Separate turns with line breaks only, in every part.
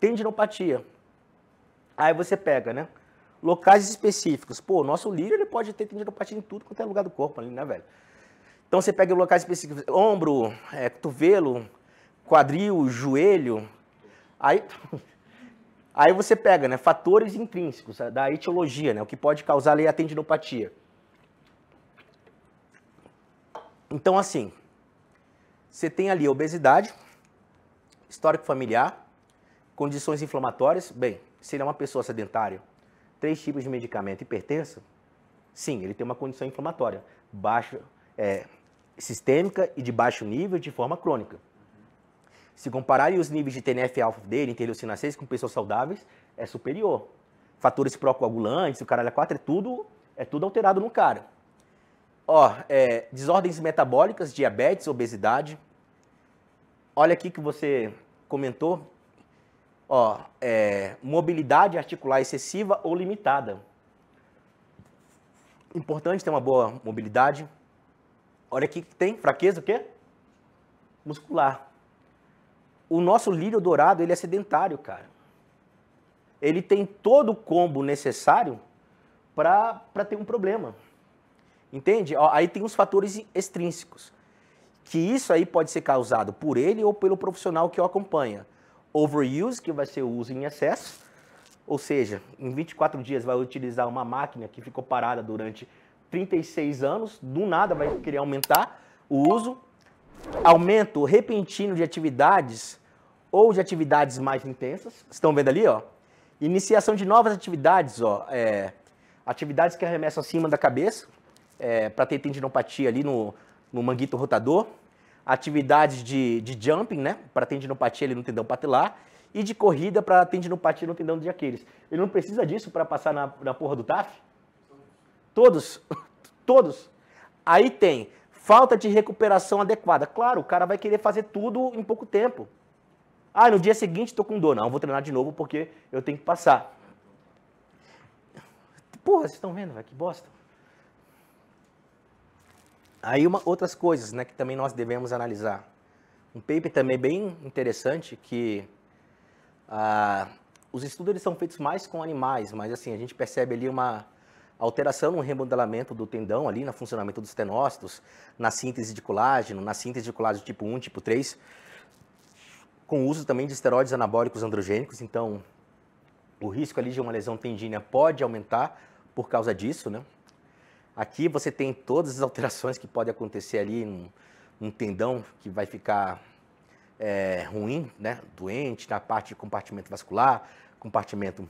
tendinopatia. Aí você pega, né? Locais específicos. Pô, nosso lírio ele pode ter tendinopatia em tudo quanto é lugar do corpo ali, né, velho? Então você pega locais específicos, ombro, é, cotovelo, quadril, joelho. Aí, aí você pega, né, fatores intrínsecos da etiologia, né, o que pode causar ali a tendinopatia. Então assim, você tem ali obesidade, histórico familiar, Condições inflamatórias, bem, se ele é uma pessoa sedentária, três tipos de medicamento hipertensa, sim, ele tem uma condição inflamatória baixa, é, sistêmica e de baixo nível de forma crônica. Se compararem os níveis de TNF-alfa dele, interleucina 6, com pessoas saudáveis, é superior. Fatores procoagulantes, o caralho 4, é tudo, é tudo alterado no cara. Ó, é, desordens metabólicas, diabetes, obesidade. Olha aqui que você comentou, Ó, é, mobilidade articular excessiva ou limitada. Importante ter uma boa mobilidade. Olha aqui que tem fraqueza o quê? Muscular. O nosso lírio dourado, ele é sedentário, cara. Ele tem todo o combo necessário para ter um problema. Entende? Ó, aí tem os fatores extrínsecos. Que isso aí pode ser causado por ele ou pelo profissional que o acompanha overuse, que vai ser o uso em excesso, ou seja, em 24 dias vai utilizar uma máquina que ficou parada durante 36 anos, do nada vai querer aumentar o uso, aumento repentino de atividades ou de atividades mais intensas, estão vendo ali, ó, iniciação de novas atividades, ó, é, atividades que arremessam acima da cabeça, é, para ter tendinopatia ali no, no manguito rotador, atividades de, de jumping, né? Para tendinopatia ali no tendão patelar e de corrida para tendinopatia no tendão de Aquiles. Ele não precisa disso para passar na, na porra do TAF? Todos. Todos. Aí tem falta de recuperação adequada. Claro, o cara vai querer fazer tudo em pouco tempo. Ah, no dia seguinte estou com dor. Não, vou treinar de novo porque eu tenho que passar. Porra, vocês estão vendo, velho? Que bosta. Aí uma, outras coisas né, que também nós devemos analisar. Um paper também bem interessante que ah, os estudos eles são feitos mais com animais, mas assim a gente percebe ali uma alteração no remodelamento do tendão ali, no funcionamento dos tenócitos, na síntese de colágeno, na síntese de colágeno tipo 1, tipo 3, com o uso também de esteroides anabólicos androgênicos, então o risco ali de uma lesão tendínea pode aumentar por causa disso, né? Aqui você tem todas as alterações que podem acontecer ali num, num tendão que vai ficar é, ruim, né? doente, na parte de compartimento vascular, compartimento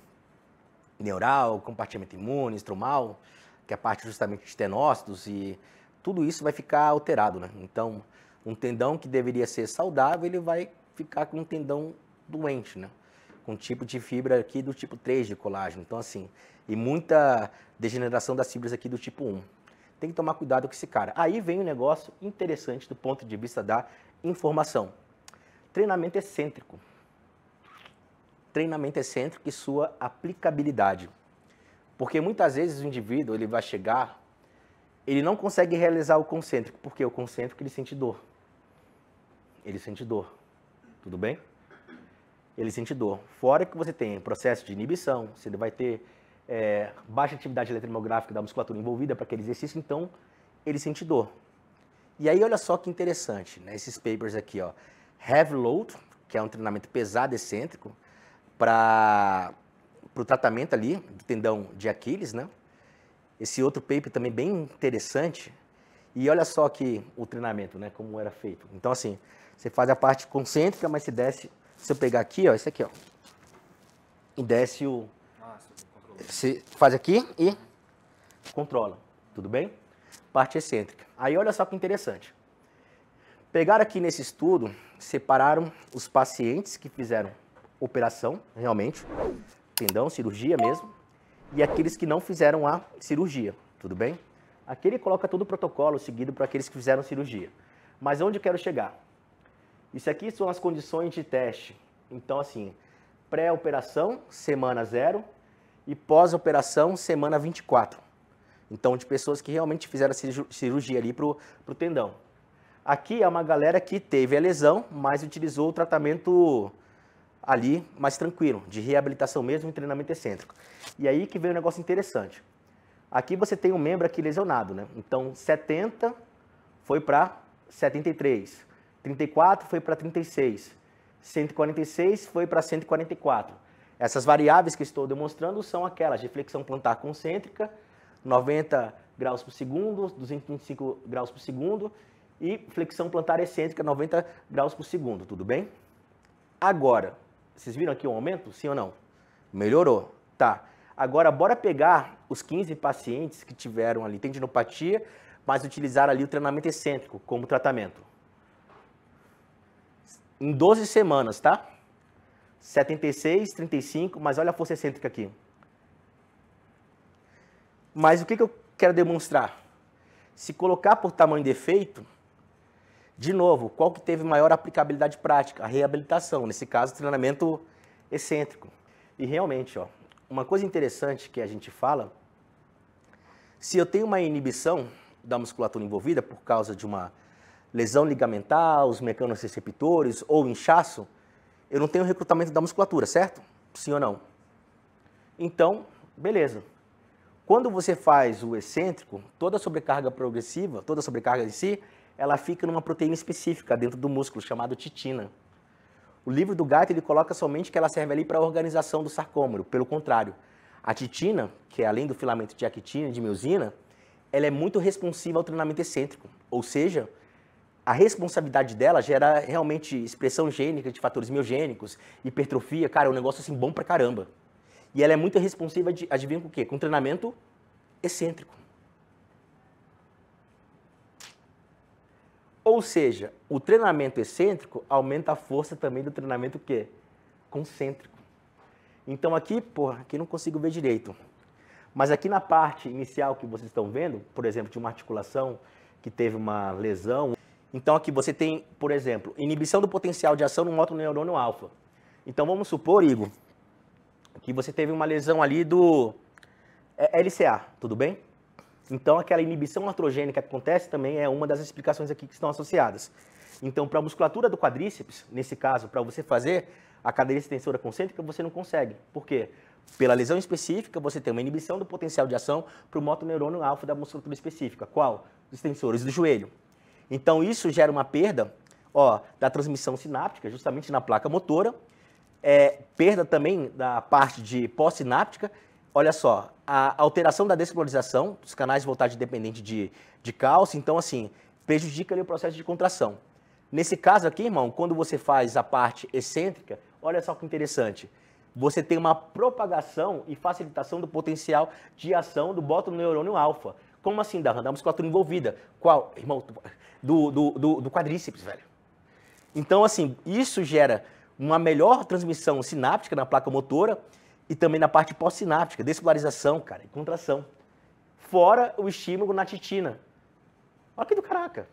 neural, compartimento imune, estromal, que é a parte justamente de tenócitos e tudo isso vai ficar alterado. Né? Então, um tendão que deveria ser saudável, ele vai ficar com um tendão doente. Né? com tipo de fibra aqui do tipo 3 de colágeno. Então, assim, e muita degeneração das fibras aqui do tipo 1. Tem que tomar cuidado com esse cara. Aí vem um negócio interessante do ponto de vista da informação. Treinamento excêntrico. Treinamento excêntrico e sua aplicabilidade. Porque muitas vezes o indivíduo ele vai chegar, ele não consegue realizar o concêntrico, porque o concêntrico ele sente dor. Ele sente dor. Tudo bem? ele sente dor. Fora que você tem processo de inibição, você vai ter é, baixa atividade eletromográfica da musculatura envolvida para aquele exercício, então ele sente dor. E aí olha só que interessante, né? esses papers aqui, ó. Heavy load, que é um treinamento pesado excêntrico, para o tratamento ali do tendão de Aquiles, né? Esse outro paper também bem interessante. E olha só que o treinamento, né? Como era feito. Então, assim, você faz a parte concêntrica, mas se desce se eu pegar aqui, ó, esse aqui, ó. E desce o. você faz aqui e controla. Tudo bem? Parte excêntrica. Aí olha só que interessante. Pegaram aqui nesse estudo, separaram os pacientes que fizeram operação, realmente, tendão, cirurgia mesmo, e aqueles que não fizeram a cirurgia, tudo bem? Aqui ele coloca todo o protocolo seguido para aqueles que fizeram cirurgia. Mas onde eu quero chegar? Isso aqui são as condições de teste. Então, assim, pré-operação, semana zero e pós-operação, semana 24. Então, de pessoas que realmente fizeram a cirurgia ali pro, o tendão. Aqui é uma galera que teve a lesão, mas utilizou o tratamento ali mais tranquilo, de reabilitação mesmo e treinamento excêntrico. E aí que veio um negócio interessante. Aqui você tem um membro aqui lesionado, né? Então, 70 foi para 73. 34 foi para 36, 146 foi para 144. Essas variáveis que estou demonstrando são aquelas de flexão plantar concêntrica, 90 graus por segundo, 225 graus por segundo e flexão plantar excêntrica, 90 graus por segundo, tudo bem? Agora, vocês viram aqui o um aumento? Sim ou não? Melhorou, tá. Agora, bora pegar os 15 pacientes que tiveram ali tendinopatia, mas utilizar ali o treinamento excêntrico como tratamento em 12 semanas, tá? 76, 35, mas olha a força excêntrica aqui. Mas o que, que eu quero demonstrar? Se colocar por tamanho de de novo, qual que teve maior aplicabilidade prática? A reabilitação, nesse caso, treinamento excêntrico. E realmente, ó, uma coisa interessante que a gente fala, se eu tenho uma inibição da musculatura envolvida por causa de uma lesão ligamentar, os receptores ou inchaço, eu não tenho recrutamento da musculatura, certo? Sim ou não? Então, beleza. Quando você faz o excêntrico, toda a sobrecarga progressiva, toda a sobrecarga em si, ela fica numa proteína específica dentro do músculo, chamada titina. O livro do Gaita ele coloca somente que ela serve ali para a organização do sarcômero. Pelo contrário, a titina, que é além do filamento de actina e de miosina, ela é muito responsiva ao treinamento excêntrico. Ou seja, a responsabilidade dela gera realmente expressão gênica de fatores miogênicos, hipertrofia, cara, é um negócio assim bom pra caramba. E ela é muito responsiva, de, adivinha com o quê? Com treinamento excêntrico. Ou seja, o treinamento excêntrico aumenta a força também do treinamento o quê? Concêntrico. Então aqui, porra, aqui não consigo ver direito. Mas aqui na parte inicial que vocês estão vendo, por exemplo, de uma articulação que teve uma lesão, então aqui você tem, por exemplo, inibição do potencial de ação no motoneurônio alfa. Então vamos supor, Igor, que você teve uma lesão ali do é, LCA, tudo bem? Então aquela inibição artrogênica que acontece também é uma das explicações aqui que estão associadas. Então para a musculatura do quadríceps, nesse caso, para você fazer a cadeira extensora concêntrica, você não consegue. Por quê? Pela lesão específica, você tem uma inibição do potencial de ação para o motoneurônio alfa da musculatura específica. Qual? Os extensores do joelho. Então, isso gera uma perda ó, da transmissão sináptica, justamente na placa motora, é, perda também da parte de pós-sináptica. Olha só, a alteração da despolarização dos canais de voltagem dependente de, de cálcio, então, assim, prejudica ali, o processo de contração. Nesse caso aqui, irmão, quando você faz a parte excêntrica, olha só que interessante. Você tem uma propagação e facilitação do potencial de ação do neurônio alfa. Como assim, Darlan? Da musculatura envolvida. Qual? Irmão, do, do, do, do quadríceps, velho. Então, assim, isso gera uma melhor transmissão sináptica na placa motora e também na parte pós-sináptica, despolarização, cara, e contração. Fora o estímulo na titina. Olha que do caraca.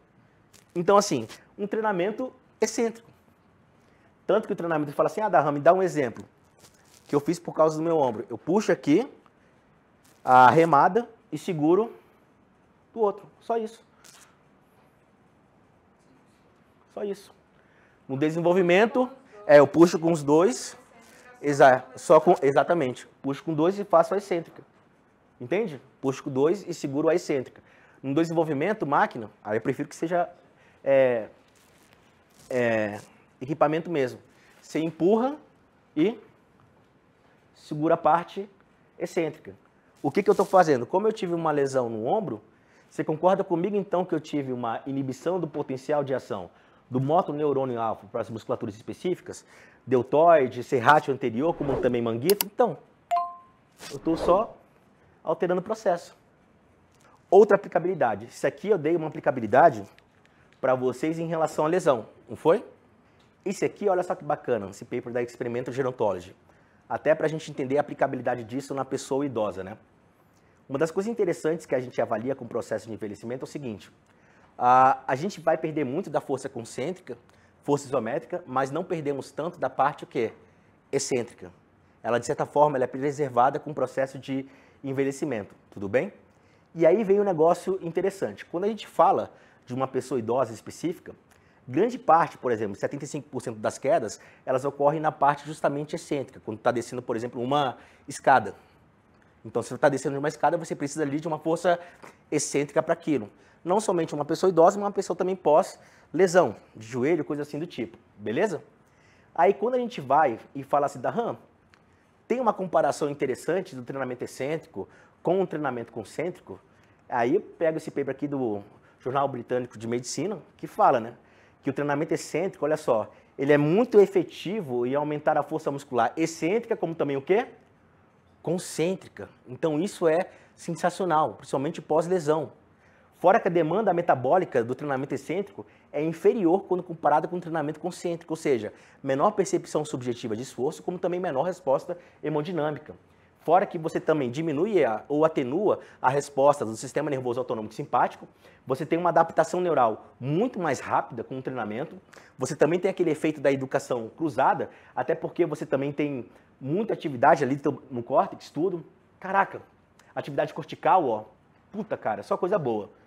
Então, assim, um treinamento excêntrico. Tanto que o treinamento fala assim, ah, Darram, me dá um exemplo que eu fiz por causa do meu ombro. Eu puxo aqui a remada e seguro do outro. Só isso. Só isso. No desenvolvimento, é, eu puxo com os dois. Exa só com, exatamente. Puxo com dois e faço a excêntrica. Entende? Puxo com dois e seguro a excêntrica. No desenvolvimento, máquina, aí eu prefiro que seja é, é, equipamento mesmo. Você empurra e segura a parte excêntrica. O que, que eu estou fazendo? Como eu tive uma lesão no ombro, você concorda comigo então que eu tive uma inibição do potencial de ação do motoneurônio alfa para as musculaturas específicas, deltoide, serrátil anterior, como também manguito? Então, eu estou só alterando o processo. Outra aplicabilidade. Isso aqui eu dei uma aplicabilidade para vocês em relação à lesão, não foi? Esse aqui, olha só que bacana, esse paper da Experimental Gerontology. Até para a gente entender a aplicabilidade disso na pessoa idosa, né? Uma das coisas interessantes que a gente avalia com o processo de envelhecimento é o seguinte: a, a gente vai perder muito da força concêntrica, força isométrica, mas não perdemos tanto da parte o quê? excêntrica. Ela, de certa forma, ela é preservada com o processo de envelhecimento, tudo bem? E aí vem um negócio interessante. Quando a gente fala de uma pessoa idosa específica, grande parte, por exemplo, 75% das quedas, elas ocorrem na parte justamente excêntrica, quando está descendo, por exemplo, uma escada. Então, se você está descendo de uma escada, você precisa ali de uma força excêntrica para aquilo. Não somente uma pessoa idosa, mas uma pessoa também pós-lesão, de joelho, coisa assim do tipo. Beleza? Aí, quando a gente vai e fala assim da RAM, tem uma comparação interessante do treinamento excêntrico com o treinamento concêntrico. Aí eu pego esse paper aqui do Jornal Britânico de Medicina, que fala, né? Que o treinamento excêntrico, olha só, ele é muito efetivo em aumentar a força muscular excêntrica, como também o quê? concêntrica. Então isso é sensacional, principalmente pós-lesão. Fora que a demanda metabólica do treinamento excêntrico é inferior quando comparada com o treinamento concêntrico, ou seja, menor percepção subjetiva de esforço, como também menor resposta hemodinâmica. Fora que você também diminui a, ou atenua a resposta do sistema nervoso autonômico simpático, você tem uma adaptação neural muito mais rápida com o treinamento, você também tem aquele efeito da educação cruzada, até porque você também tem muita atividade ali no córtex, tudo. Caraca, atividade cortical, ó, puta cara, só coisa boa.